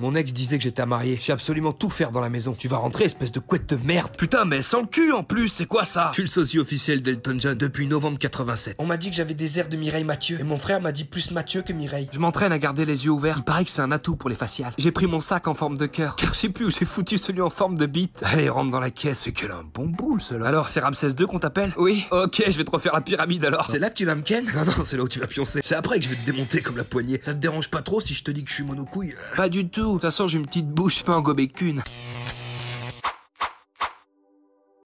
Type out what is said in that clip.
Mon ex disait que j'étais à marier. Je absolument tout faire dans la maison. Tu vas rentrer, espèce de couette de merde. Putain, mais sans le cul en plus, c'est quoi ça Je suis le sosie officiel d'Elton John depuis novembre 87. On m'a dit que j'avais des airs de Mireille Mathieu. Et mon frère m'a dit plus Mathieu que Mireille. Je m'entraîne à garder les yeux ouverts. Il paraît que c'est un atout pour les faciales. J'ai pris mon sac en forme de cœur. Car je sais plus où j'ai foutu celui en forme de bite. Allez, rentre dans la caisse. C'est quel un bon boule, cela. Alors, c'est Ramsès 2 qu'on t'appelle Oui. Ok, je vais te refaire la pyramide alors. C'est là que tu vas me ken Non, non, c'est là où tu vas pioncer. C'est après que je vais te démonter comme la poignée. Ça te dérange pas trop si je te dis que je suis monocouille Pas du tout. De toute façon, j'ai une petite bouche, pas en gober qu'une.